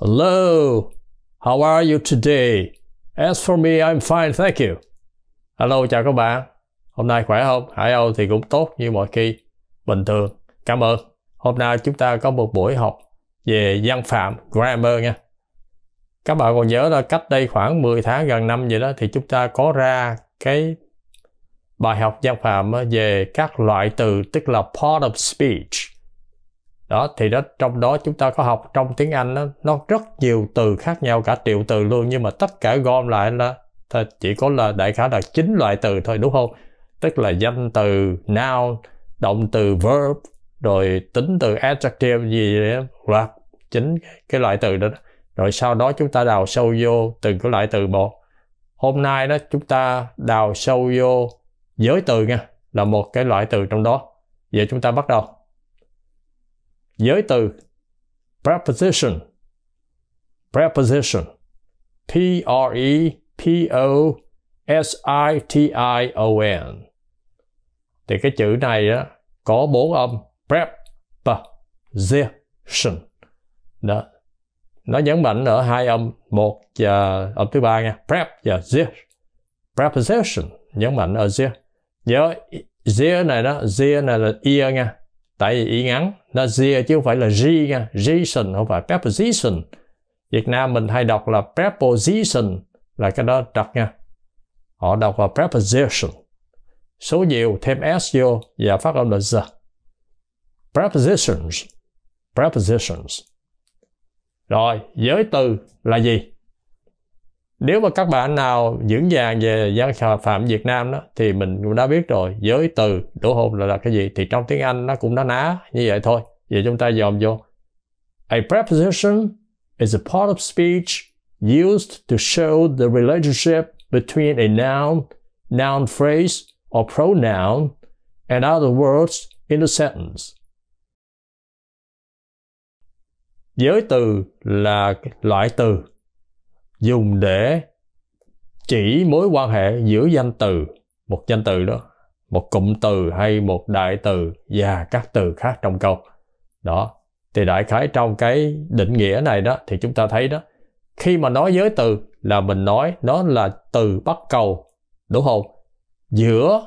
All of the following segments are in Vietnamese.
Hello, how are you today? As for me, I'm fine, thank you. Hello, chào các bạn. Hôm nay khỏe không? Hải Âu thì cũng tốt như mọi khi. Bình thường. Cảm ơn. Hôm nay chúng ta có một buổi học về văn phạm, grammar nha. Các bạn còn nhớ là cách đây khoảng 10 tháng gần năm vậy đó thì chúng ta có ra cái bài học văn phạm ờ, về các loại từ tức là part of speech đó thì đó trong đó chúng ta có học trong tiếng Anh đó, nó rất nhiều từ khác nhau cả triệu từ luôn nhưng mà tất cả gom lại là chỉ có là đại khái là chín loại từ thôi đúng không tức là danh từ noun động từ verb rồi tính từ adjective gì đấy loạt chính cái loại từ đó rồi sau đó chúng ta đào sâu vô từng cái loại từ một hôm nay đó chúng ta đào sâu vô giới từ nha là một cái loại từ trong đó giờ chúng ta bắt đầu giới từ preposition preposition p r e p o s i t i o n thì cái chữ này á có bốn âm preposition đó nó nhấn mạnh ở hai âm một và âm thứ ba nha prep và z preposition nhấn mạnh ở z nhớ z này đó z này là ear nha tại vì ý ngắn nó zia chứ không phải là g nha jason không phải preposition Việt Nam mình hay đọc là preposition là cái đó trật nha họ đọc là preposition số nhiều thêm s vô và phát âm là z prepositions prepositions rồi giới từ là gì nếu mà các bạn nào dưỡng vàng về văn phạm Việt Nam đó thì mình cũng đã biết rồi giới từ đổ hôn là, là cái gì thì trong tiếng Anh nó cũng đã ná như vậy thôi vậy chúng ta dòm vô a preposition is a part of speech used to show the relationship between a noun noun phrase or pronoun and other words in the sentence giới từ là loại từ dùng để chỉ mối quan hệ giữa danh từ một danh từ đó một cụm từ hay một đại từ và các từ khác trong câu đó thì đại khái trong cái định nghĩa này đó thì chúng ta thấy đó khi mà nói giới từ là mình nói nó là từ bắt cầu đúng không giữa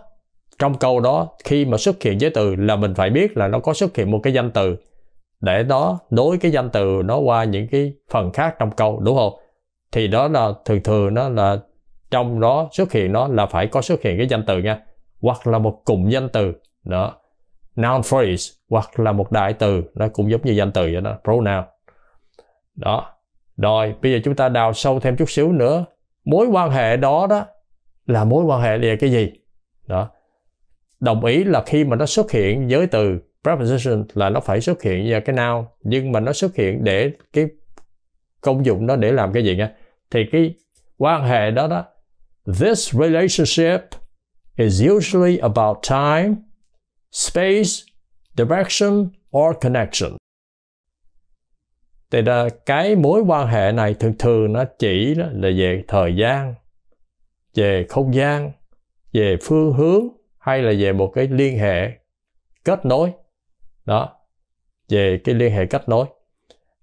trong câu đó khi mà xuất hiện giới từ là mình phải biết là nó có xuất hiện một cái danh từ để nó nối cái danh từ nó qua những cái phần khác trong câu đúng không thì đó là thường thường nó là trong đó xuất hiện nó là phải có xuất hiện cái danh từ nha hoặc là một cụm danh từ đó noun phrase hoặc là một đại từ nó cũng giống như danh từ vậy đó pronoun đó rồi bây giờ chúng ta đào sâu thêm chút xíu nữa mối quan hệ đó đó là mối quan hệ là cái gì đó đồng ý là khi mà nó xuất hiện giới từ preposition là nó phải xuất hiện vào cái noun nhưng mà nó xuất hiện để cái công dụng nó để làm cái gì nha thì cái quan hệ đó đó this relationship is usually about time space direction or connection thì là cái mối quan hệ này thường thường nó chỉ là về thời gian về không gian về phương hướng hay là về một cái liên hệ kết nối đó về cái liên hệ kết nối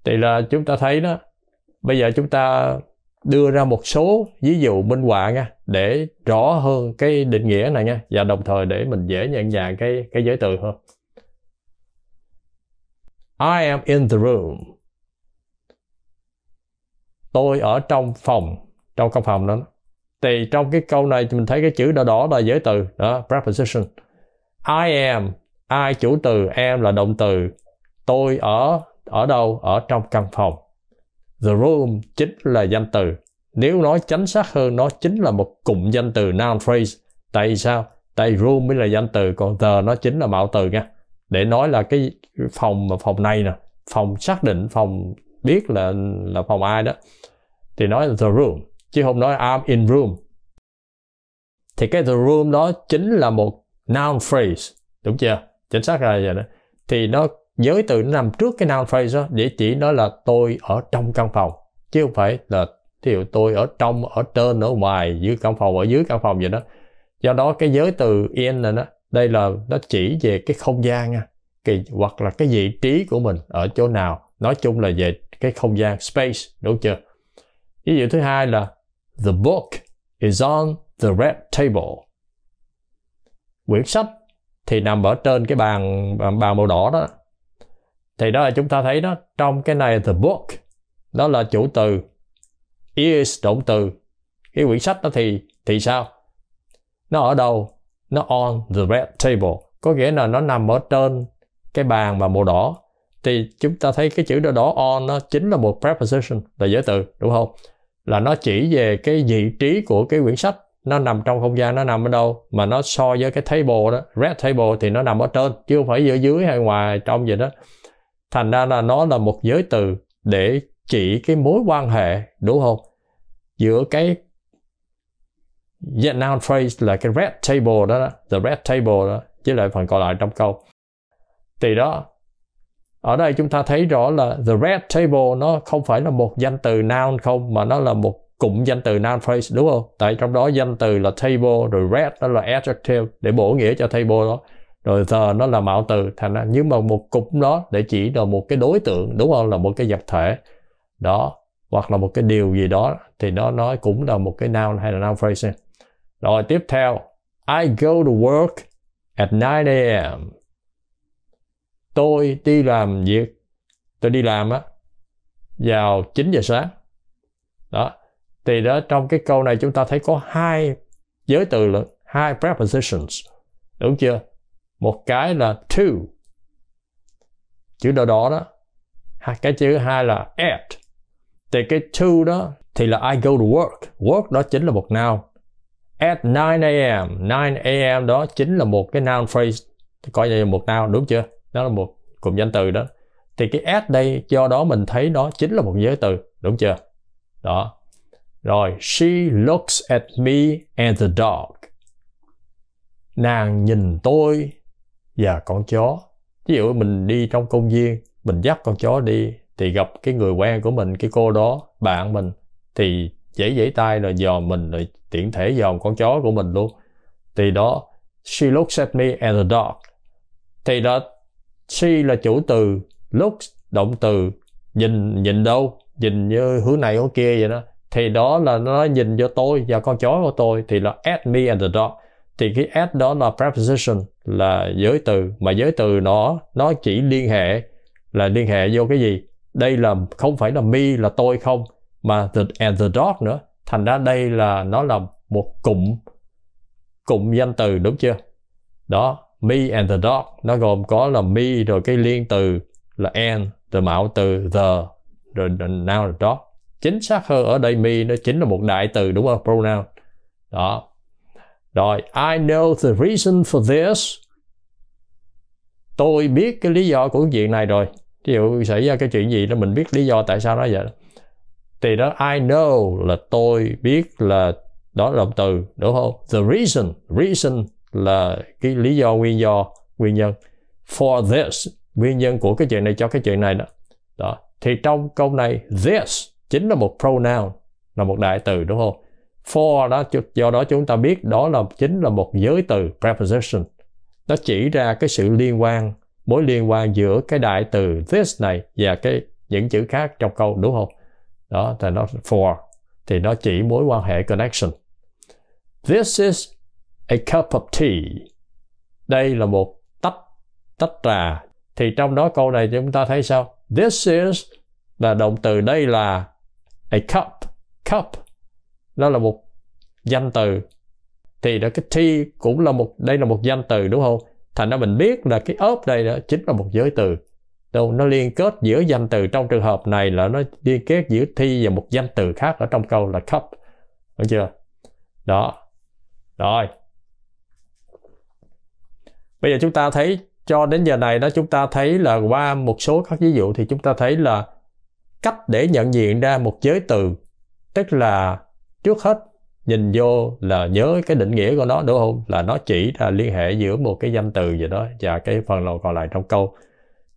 thì là chúng ta thấy đó bây giờ chúng ta đưa ra một số ví dụ minh họa nha để rõ hơn cái định nghĩa này nha và đồng thời để mình dễ nhận dạng cái cái giới từ hơn I am in the room tôi ở trong phòng trong căn phòng đó thì trong cái câu này mình thấy cái chữ đỏ đỏ là giới từ đó preposition I am I chủ từ am là động từ tôi ở ở đâu ở trong căn phòng The room chính là danh từ. Nếu nói chính xác hơn, nó chính là một cụm danh từ noun phrase. Tại sao? Tại room mới là danh từ, còn the nó chính là mạo từ nha. Để nói là cái phòng mà phòng này nè, phòng xác định, phòng biết là là phòng ai đó, thì nói là the room, chứ không nói I'm in room. Thì cái the room đó chính là một noun phrase, đúng chưa? Chính xác là vậy đó. Thì nó giới từ nó nằm trước cái noun phrase đó để chỉ nó là tôi ở trong căn phòng chứ không phải là thí dụ tôi ở trong ở trên ở ngoài dưới căn phòng ở dưới căn phòng vậy đó do đó cái giới từ in này đó đây là nó chỉ về cái không gian nha kỳ hoặc là cái vị trí của mình ở chỗ nào nói chung là về cái không gian space đúng chưa ví dụ thứ hai là the book is on the red table quyển sách thì nằm ở trên cái bàn, bàn màu đỏ đó thì đó là chúng ta thấy đó trong cái này the book đó là chủ từ is động từ cái quyển sách đó thì thì sao nó ở đâu nó on the red table có nghĩa là nó nằm ở trên cái bàn mà màu đỏ thì chúng ta thấy cái chữ đỏ đỏ on nó chính là một preposition là giới từ đúng không là nó chỉ về cái vị trí của cái quyển sách nó nằm trong không gian nó nằm ở đâu mà nó so với cái table đó red table thì nó nằm ở trên chứ không phải ở dưới hay ngoài trong gì đó Thành ra là nó là một giới từ để chỉ cái mối quan hệ, đúng không? Giữa cái noun phrase là cái red table đó, đó the red table đó, với lại phần còn lại trong câu. Thì đó, ở đây chúng ta thấy rõ là the red table nó không phải là một danh từ noun không mà nó là một cụm danh từ noun phrase đúng không? Tại trong đó danh từ là table rồi red đó là adjective để bổ nghĩa cho table đó rồi giờ nó là mạo từ thành ra nhưng mà một cục đó để chỉ là một cái đối tượng đúng không là một cái vật thể đó hoặc là một cái điều gì đó thì nó nói cũng là một cái noun hay là noun phrase rồi tiếp theo I go to work at 9 a.m. Tôi đi làm việc tôi đi làm á vào 9 giờ sáng đó thì đó trong cái câu này chúng ta thấy có hai giới từ là hai prepositions đúng chưa một cái là to chữ đỏ đỏ đó cái chữ hai là at thì cái to đó thì là I go to work work đó chính là một noun at 9 a.m. 9 a.m. đó chính là một cái noun phrase coi như một noun đúng chưa đó là một cụm danh từ đó thì cái at đây do đó mình thấy đó chính là một giới từ đúng chưa đó rồi she looks at me and the dog nàng nhìn tôi và con chó ví dụ mình đi trong công viên mình dắt con chó đi thì gặp cái người quen của mình cái cô đó bạn mình thì dễ dễ tay rồi dòm mình rồi tiện thể dòm con chó của mình luôn thì đó she looks at me and the dog thì đó she là chủ từ looks động từ nhìn nhìn đâu nhìn như hướng này hướng kia vậy đó thì đó là nó nhìn vô tôi và con chó của tôi thì là at me and the dog thì cái at đó là preposition là giới từ mà giới từ nó nó chỉ liên hệ là liên hệ vô cái gì đây là không phải là me là tôi không mà the and the dog nữa thành ra đây là nó là một cụm cụm danh từ đúng chưa đó me and the dog nó gồm có là me rồi cái liên từ là and rồi mạo từ the rồi now the dog chính xác hơn ở đây me nó chính là một đại từ đúng không pronoun đó rồi, I know the reason for this. Tôi biết cái lý do của chuyện này rồi. Ví dụ xảy ra cái chuyện gì đó mình biết lý do tại sao nó vậy. Thì đó I know là tôi biết là đó là từ đúng không? The reason, reason là cái lý do nguyên do nguyên nhân for this nguyên nhân của cái chuyện này cho cái chuyện này đó. đó. Thì trong câu này this chính là một pronoun là một đại từ đúng không? for đó do đó chúng ta biết đó là chính là một giới từ preposition nó chỉ ra cái sự liên quan mối liên quan giữa cái đại từ this này và cái những chữ khác trong câu đúng không đó thì nó for thì nó chỉ mối quan hệ connection this is a cup of tea đây là một tách tách trà thì trong đó câu này chúng ta thấy sao this is là động từ đây là a cup cup nó là một danh từ thì đó cái thi cũng là một đây là một danh từ đúng không thành ra mình biết là cái ốp đây đó chính là một giới từ đâu nó liên kết giữa danh từ trong trường hợp này là nó liên kết giữa thi và một danh từ khác ở trong câu là cup được chưa đó rồi bây giờ chúng ta thấy cho đến giờ này đó chúng ta thấy là qua một số các ví dụ thì chúng ta thấy là cách để nhận diện ra một giới từ tức là trước hết nhìn vô là nhớ cái định nghĩa của nó đúng không là nó chỉ là liên hệ giữa một cái danh từ gì đó và cái phần nào còn lại trong câu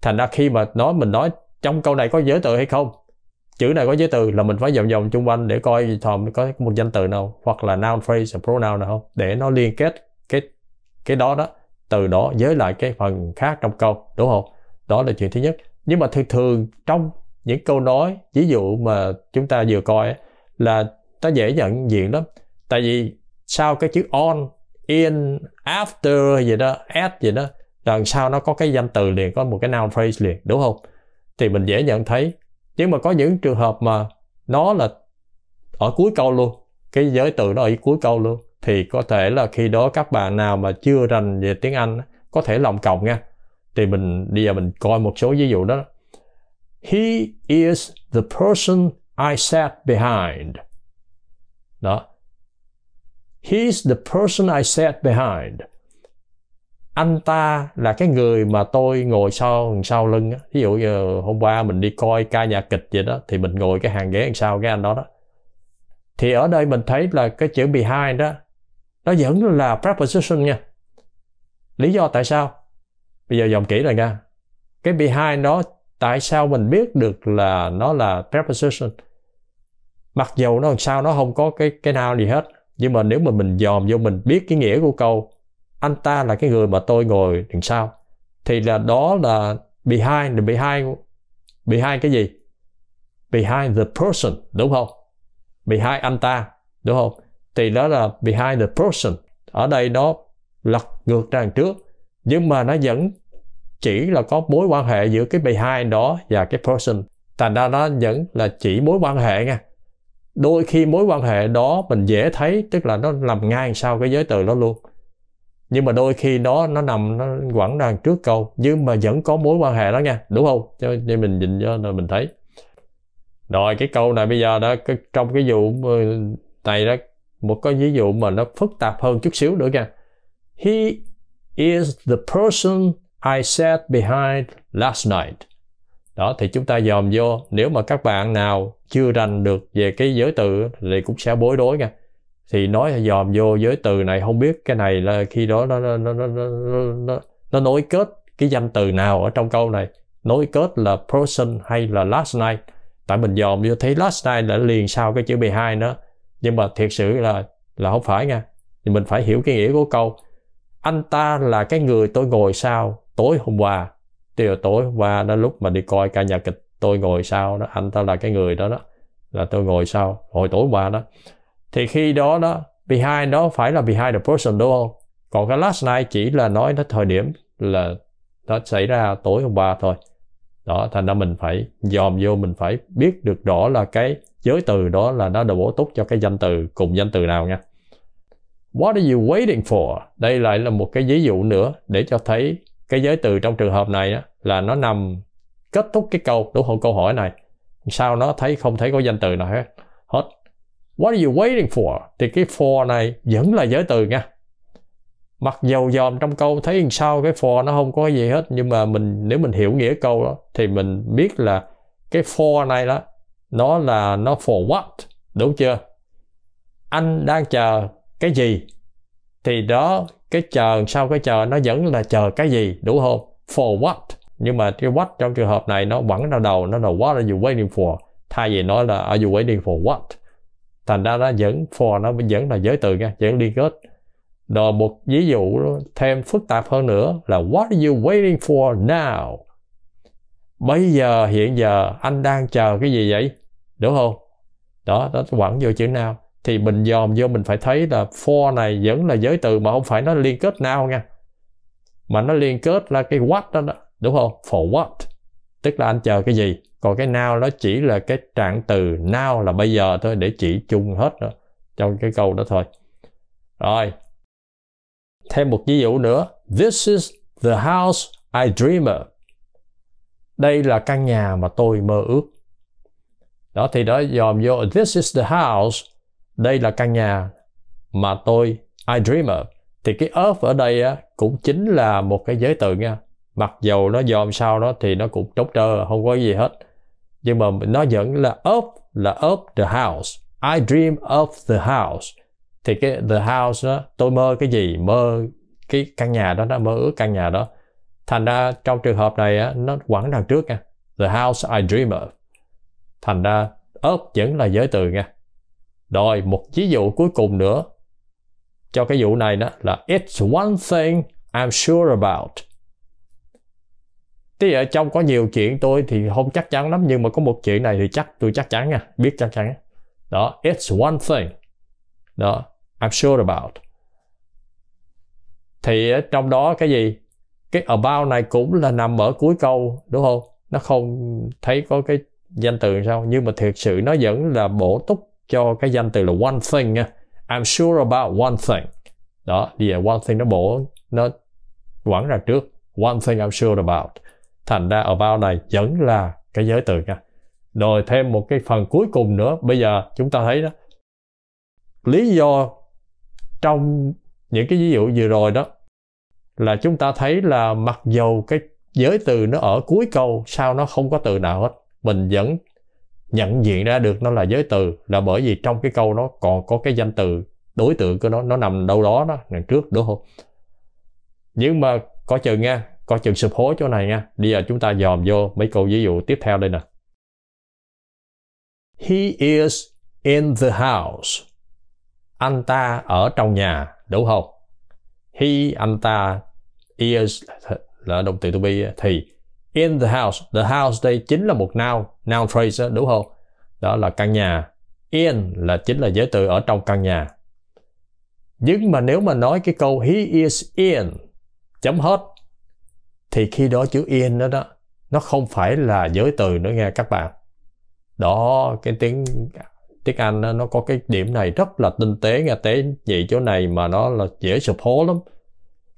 thành ra khi mà nói mình nói trong câu này có giới từ hay không chữ này có giới từ là mình phải vòng vòng chung quanh để coi thòm có một danh từ nào hoặc là noun phrase pronoun nào không để nó liên kết cái cái đó đó từ đó với lại cái phần khác trong câu đúng không đó là chuyện thứ nhất nhưng mà thường thường trong những câu nói ví dụ mà chúng ta vừa coi là ta dễ nhận diện lắm tại vì sau cái chữ on in after gì đó at gì đó đằng sau nó có cái danh từ liền có một cái noun phrase liền đúng không thì mình dễ nhận thấy nhưng mà có những trường hợp mà nó là ở cuối câu luôn cái giới từ nó ở cuối câu luôn thì có thể là khi đó các bạn nào mà chưa rành về tiếng Anh có thể lòng cộng nha thì mình bây giờ mình coi một số ví dụ đó He is the person I sat behind đó he's the person I sat behind anh ta là cái người mà tôi ngồi sau sau lưng á ví dụ như hôm qua mình đi coi ca nhạc kịch vậy đó thì mình ngồi cái hàng ghế đằng sau cái anh đó đó thì ở đây mình thấy là cái chữ behind đó nó vẫn là preposition nha lý do tại sao bây giờ dòng kỹ rồi nha cái behind đó tại sao mình biết được là nó là preposition mặc dù nó làm sao nó không có cái cái nào gì hết nhưng mà nếu mà mình dòm vô mình biết cái nghĩa của câu anh ta là cái người mà tôi ngồi đằng sau thì là đó là behind the behind behind cái gì behind the person đúng không behind anh ta đúng không thì đó là behind the person ở đây nó lật ngược ra đằng trước nhưng mà nó vẫn chỉ là có mối quan hệ giữa cái behind đó và cái person thành ra nó vẫn là chỉ mối quan hệ nha đôi khi mối quan hệ đó mình dễ thấy tức là nó nằm ngay sau cái giới từ đó luôn nhưng mà đôi khi đó nó nằm nó quẳng ra trước câu nhưng mà vẫn có mối quan hệ đó nha đúng không cho nên mình nhìn cho rồi mình thấy rồi cái câu này bây giờ đó trong cái vụ ờ, này đó một cái ví dụ mà nó phức tạp hơn chút xíu nữa nha he is the person I sat behind last night đó thì chúng ta dòm vô nếu mà các bạn nào chưa rành được về cái giới từ thì cũng sẽ bối rối nha thì nói dòm vô giới từ này không biết cái này là khi đó nó nó nó nó nó, nó nối kết cái danh từ nào ở trong câu này nối kết là person hay là last night tại mình dòm vô thấy last night là liền sau cái chữ 12 nữa nhưng mà thiệt sự là là không phải nha thì mình phải hiểu cái nghĩa của câu anh ta là cái người tôi ngồi sau tối hôm qua tiêu tối hôm qua đó lúc mà đi coi ca nhạc kịch tôi ngồi sau đó anh ta là cái người đó đó là tôi ngồi sau hồi tối qua đó thì khi đó đó behind đó phải là behind the person đúng không còn cái last night chỉ là nói nó thời điểm là nó xảy ra tối hôm qua thôi đó thành ra mình phải dòm vô mình phải biết được rõ là cái giới từ đó là nó được bổ túc cho cái danh từ cùng danh từ nào nha What are you waiting for? Đây lại là một cái ví dụ nữa để cho thấy cái giới từ trong trường hợp này đó, là nó nằm kết thúc cái câu đúng không câu hỏi này sao nó thấy không thấy có danh từ nào hết hết what are you waiting for thì cái for này vẫn là giới từ nha mặc dầu dòm trong câu thấy sao cái for nó không có gì hết nhưng mà mình nếu mình hiểu nghĩa câu đó thì mình biết là cái for này đó nó là nó for what đúng chưa anh đang chờ cái gì thì đó cái chờ sau cái chờ nó vẫn là chờ cái gì đủ không for what nhưng mà cái what trong trường hợp này nó vẫn đau đầu nó là what are you waiting for thay vì nói là are you waiting for what thành ra nó vẫn for nó vẫn là giới từ nha vẫn liên kết rồi một ví dụ thêm phức tạp hơn nữa là what are you waiting for now bây giờ hiện giờ anh đang chờ cái gì vậy đúng không đó nó vẫn vô chữ nào thì mình dòm vô mình phải thấy là for này vẫn là giới từ mà không phải nó liên kết nào nha mà nó liên kết là cái what đó, đó đúng không for what tức là anh chờ cái gì còn cái now nó chỉ là cái trạng từ now là bây giờ thôi để chỉ chung hết đó, trong cái câu đó thôi rồi thêm một ví dụ nữa this is the house I dream of đây là căn nhà mà tôi mơ ước đó thì đó dòm vô this is the house đây là căn nhà mà tôi I dream of thì cái of ở đây á, cũng chính là một cái giới từ nha mặc dầu nó dòm sao đó thì nó cũng trống trơ không có gì hết nhưng mà nó vẫn là of là of the house I dream of the house thì cái the house đó tôi mơ cái gì mơ cái căn nhà đó nó mơ ước căn nhà đó thành ra trong trường hợp này á, nó quẳng đằng trước nha the house I dream of thành ra of vẫn là giới từ nha rồi một ví dụ cuối cùng nữa cho cái vụ này đó là It's one thing I'm sure about. Thì ở trong có nhiều chuyện tôi thì không chắc chắn lắm nhưng mà có một chuyện này thì chắc tôi chắc chắn nha, biết chắc chắn. Đó, it's one thing. Đó, I'm sure about. Thì ở trong đó cái gì? Cái about này cũng là nằm ở cuối câu đúng không? Nó không thấy có cái danh từ sao nhưng mà thực sự nó vẫn là bổ túc cho cái danh từ là one thing I'm sure about one thing đó đi về one thing nó bổ nó quẳng ra trước one thing I'm sure about thành ra about này vẫn là cái giới từ nha rồi thêm một cái phần cuối cùng nữa bây giờ chúng ta thấy đó lý do trong những cái ví dụ vừa rồi đó là chúng ta thấy là mặc dầu cái giới từ nó ở cuối câu sao nó không có từ nào hết mình vẫn nhận diện ra được nó là giới từ là bởi vì trong cái câu nó còn có cái danh từ đối tượng của nó nó nằm đâu đó đó đằng trước đúng không nhưng mà có chừng nha có chừng sụp hố chỗ này nha bây giờ chúng ta dòm vô mấy câu ví dụ tiếp theo đây nè he is in the house anh ta ở trong nhà đúng không he anh ta is là động từ to be thì in the house the house đây chính là một noun noun phrase đúng không đó là căn nhà in là chính là giới từ ở trong căn nhà nhưng mà nếu mà nói cái câu he is in chấm hết thì khi đó chữ in đó đó nó không phải là giới từ nữa nghe các bạn đó cái tiếng tiếng Anh nó, nó có cái điểm này rất là tinh tế nghe tế vậy chỗ này mà nó là dễ sụp hố lắm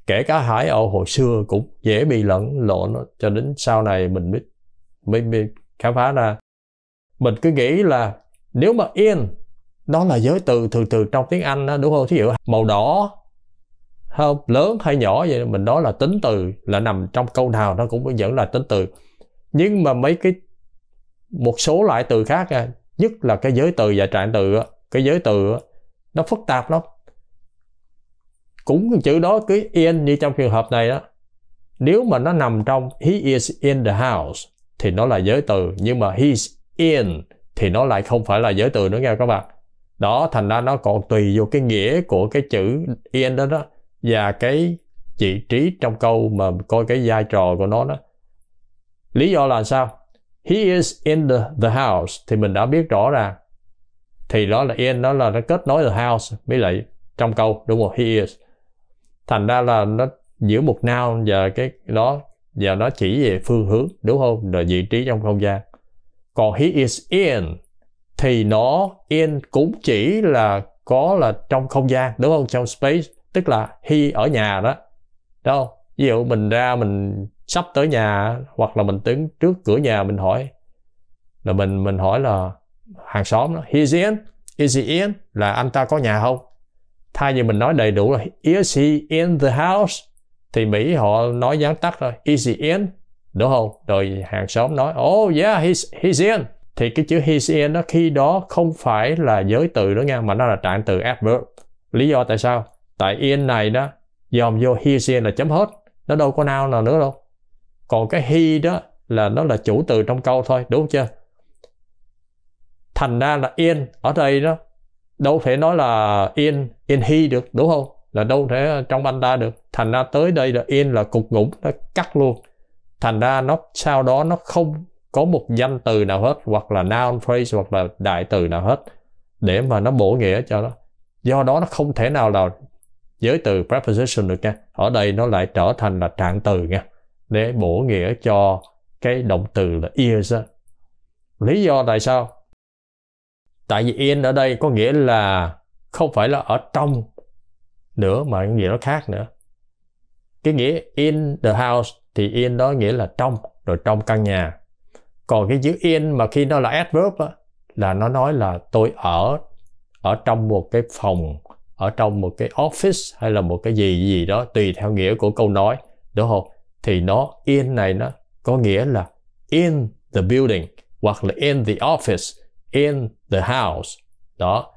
kể cả hải âu hồi xưa cũng dễ bị lẫn lộn cho đến sau này mình mới, mới, mới khám phá ra mình cứ nghĩ là nếu mà in đó là giới từ thường thường trong tiếng anh đó, đúng không thí dụ màu đỏ không lớn hay nhỏ vậy mình đó là tính từ là nằm trong câu nào nó cũng vẫn là tính từ nhưng mà mấy cái một số loại từ khác nhất là cái giới từ và trạng từ cái giới từ nó phức tạp lắm cũng chữ đó cứ in như trong trường hợp này đó nếu mà nó nằm trong he is in the house thì nó là giới từ nhưng mà he's in thì nó lại không phải là giới từ nữa nha các bạn đó thành ra nó còn tùy vô cái nghĩa của cái chữ in đó đó và cái vị trí trong câu mà coi cái vai trò của nó đó lý do là sao he is in the, the house thì mình đã biết rõ ràng thì đó là in đó là nó kết nối the house với lại trong câu đúng không he is thành ra là nó giữa một nào và cái đó và nó chỉ về phương hướng đúng không rồi vị trí trong không gian còn he is in thì nó in cũng chỉ là có là trong không gian đúng không trong space tức là he ở nhà đó đâu ví dụ mình ra mình sắp tới nhà hoặc là mình đứng trước cửa nhà mình hỏi là mình mình hỏi là hàng xóm đó is in is he in là anh ta có nhà không thay vì mình nói đầy đủ là is he in the house thì Mỹ họ nói gián tắt rồi is he in đúng không rồi hàng xóm nói oh yeah he's, he's in thì cái chữ he's in đó khi đó không phải là giới từ nữa nha mà nó là trạng từ adverb lý do tại sao tại in này đó dòm vô he's in là chấm hết nó đâu có nào nào nữa đâu còn cái he đó là nó là chủ từ trong câu thôi đúng chưa thành ra là in ở đây đó đâu thể nói là in in he được đúng không là đâu thể trong anh ta được thành ra tới đây là in là cục ngủng nó cắt luôn thành ra nó sau đó nó không có một danh từ nào hết hoặc là noun phrase hoặc là đại từ nào hết để mà nó bổ nghĩa cho nó do đó nó không thể nào là giới từ preposition được nha ở đây nó lại trở thành là trạng từ nha để bổ nghĩa cho cái động từ là is lý do tại sao tại vì in ở đây có nghĩa là không phải là ở trong nữa mà cái nghĩa nó khác nữa cái nghĩa in the house thì in đó nghĩa là trong rồi trong căn nhà còn cái chữ in mà khi nó là adverb á, là nó nói là tôi ở ở trong một cái phòng ở trong một cái office hay là một cái gì gì đó tùy theo nghĩa của câu nói đúng không thì nó in này nó có nghĩa là in the building hoặc là in the office in the house đó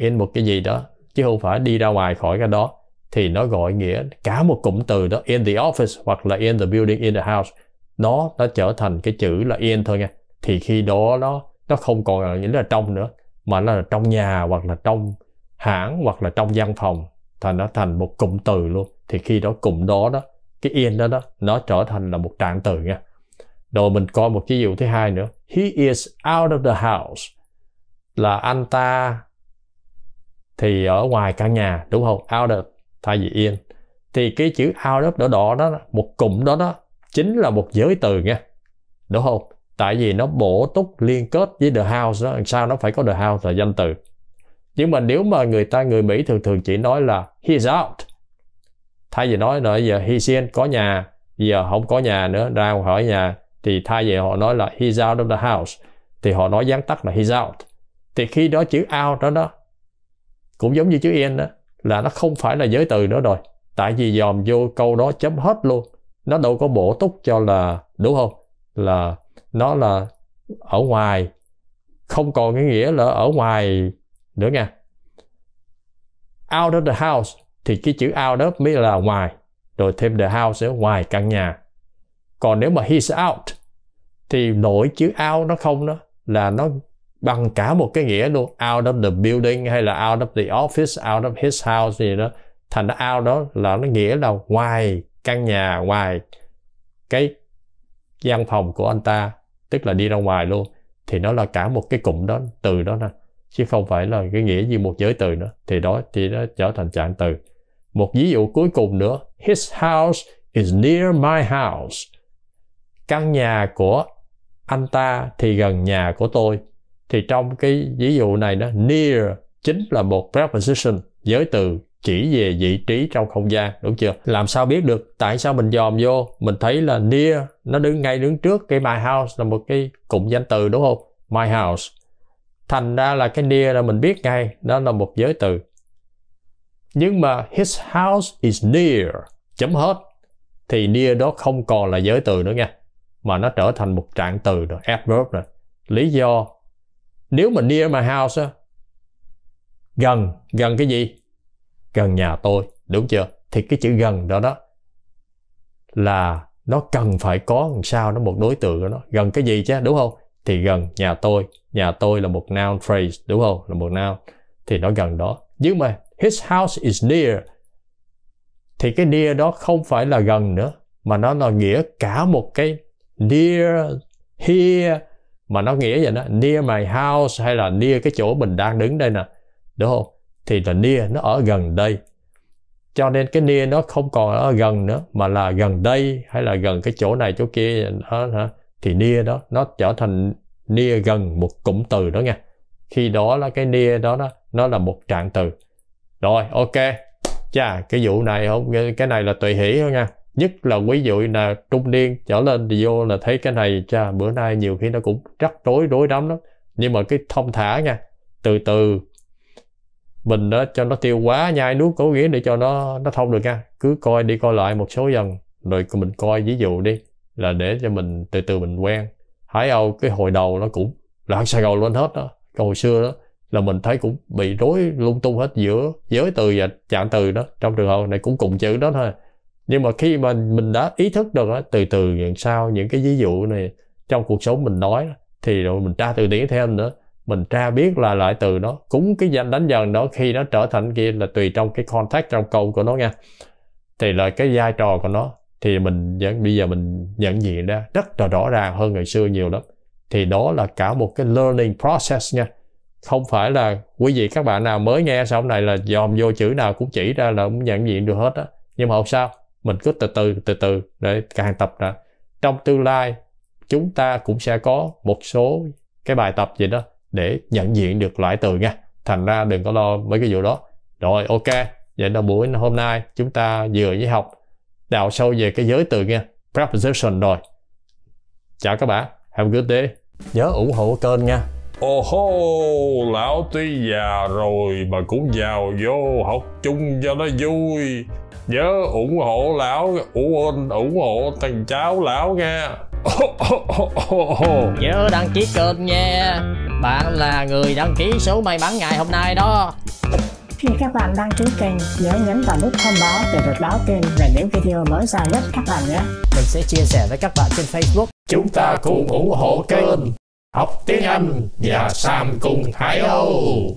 in một cái gì đó chứ không phải đi ra ngoài khỏi cái đó thì nó gọi nghĩa cả một cụm từ đó in the office hoặc là in the building in the house nó nó trở thành cái chữ là in thôi nha thì khi đó nó nó không còn là những là trong nữa mà nó là trong nhà hoặc là trong hãng hoặc là trong văn phòng thành nó thành một cụm từ luôn thì khi đó cụm đó đó cái in đó đó nó trở thành là một trạng từ nha rồi mình coi một ví dụ thứ hai nữa he is out of the house là anh ta thì ở ngoài căn nhà đúng không out of thay vì in thì cái chữ out of đỏ đỏ đó một cụm đó đó chính là một giới từ nha đúng không tại vì nó bổ túc liên kết với the house đó sao nó phải có the house là danh từ nhưng mà nếu mà người ta người Mỹ thường thường chỉ nói là he's out thay vì nói nữa giờ he's in có nhà giờ không có nhà nữa ra khỏi nhà thì thay vì họ nói là he's out of the house thì họ nói gián tắt là he's out thì khi đó chữ out đó đó cũng giống như chữ in đó là nó không phải là giới từ nữa rồi tại vì dòm vô câu đó chấm hết luôn nó đâu có bổ túc cho là đúng không là nó là ở ngoài không còn cái nghĩa là ở ngoài nữa nha out of the house thì cái chữ out đó mới là ngoài rồi thêm the house ở ngoài căn nhà còn nếu mà he's out thì nội chữ out nó không đó là nó bằng cả một cái nghĩa luôn out of the building hay là out of the office out of his house gì đó thành ra out đó là nó nghĩa là ngoài căn nhà ngoài cái gian phòng của anh ta tức là đi ra ngoài luôn thì nó là cả một cái cụm đó từ đó nè chứ không phải là cái nghĩa như một giới từ nữa thì đó thì nó trở thành trạng từ một ví dụ cuối cùng nữa his house is near my house căn nhà của anh ta thì gần nhà của tôi thì trong cái ví dụ này đó near chính là một preposition giới từ chỉ về vị trí trong không gian đúng chưa làm sao biết được tại sao mình dòm vô mình thấy là near nó đứng ngay đứng trước cái my house là một cái cụm danh từ đúng không my house thành ra là cái near là mình biết ngay đó là một giới từ nhưng mà his house is near chấm hết thì near đó không còn là giới từ nữa nha mà nó trở thành một trạng từ rồi adverb rồi lý do nếu mà near my house gần gần cái gì gần nhà tôi đúng chưa thì cái chữ gần đó đó là nó cần phải có làm sao nó một đối tượng của nó gần cái gì chứ đúng không thì gần nhà tôi nhà tôi là một noun phrase đúng không là một noun thì nó gần đó nhưng mà his house is near thì cái near đó không phải là gần nữa mà nó là nghĩa cả một cái near here mà nó nghĩa vậy đó near my house hay là near cái chỗ mình đang đứng đây nè đúng không thì là near nó ở gần đây cho nên cái near nó không còn ở gần nữa mà là gần đây hay là gần cái chỗ này chỗ kia đó, hả? thì near đó nó trở thành near gần một cụm từ đó nha khi đó là cái near đó đó nó là một trạng từ rồi ok chà cái vụ này không cái này là tùy hỷ thôi nha nhất là ví dụ là trung niên trở lên thì vô là thấy cái này cha bữa nay nhiều khi nó cũng rắc rối rối đắm lắm nhưng mà cái thông thả nha từ từ mình đó cho nó tiêu quá nhai nuốt cố nghĩa để cho nó nó thông được nha cứ coi đi coi lại một số dần rồi mình coi ví dụ đi là để cho mình từ từ mình quen hải âu cái hồi đầu nó cũng loạn xà gầu lên hết đó cái hồi xưa đó là mình thấy cũng bị rối lung tung hết giữa giới từ và chạm từ đó trong trường hợp này cũng cùng chữ đó thôi nhưng mà khi mà mình đã ý thức được đó, từ từ những sau những cái ví dụ này trong cuộc sống mình nói thì rồi mình tra từ điển thêm nữa mình tra biết là loại từ đó cũng cái danh đánh dần đó khi nó trở thành kia là tùy trong cái contact trong câu của nó nha thì là cái vai trò của nó thì mình vẫn bây giờ mình nhận diện ra rất là rõ ràng hơn ngày xưa nhiều lắm thì đó là cả một cái learning process nha không phải là quý vị các bạn nào mới nghe xong này là dòm vô chữ nào cũng chỉ ra là cũng nhận diện được hết á nhưng mà không sao mình cứ từ từ từ từ để càng tập ra trong tương lai chúng ta cũng sẽ có một số cái bài tập gì đó để nhận diện được loại từ nha thành ra đừng có lo mấy cái vụ đó rồi ok vậy là buổi hôm nay chúng ta vừa với học đào sâu về cái giới từ nha preposition rồi chào các bạn have a good day nhớ ủng hộ kênh nha Ô hô, lão tuy già rồi mà cũng vào vô học chung cho nó vui. Nhớ ủng hộ lão, ủng, ủng hộ thằng cháu lão nha. Nhớ đăng ký kênh nha. Bạn là người đăng ký số may mắn ngày hôm nay đó. Khi các bạn đăng ký kênh, nhớ nhấn vào nút thông báo để được báo tin về những video mới ra nhất các bạn nhé. Mình sẽ chia sẻ với các bạn trên Facebook. Chúng ta cùng ủng hộ kênh học tiếng Anh và Sam cùng Thái Âu.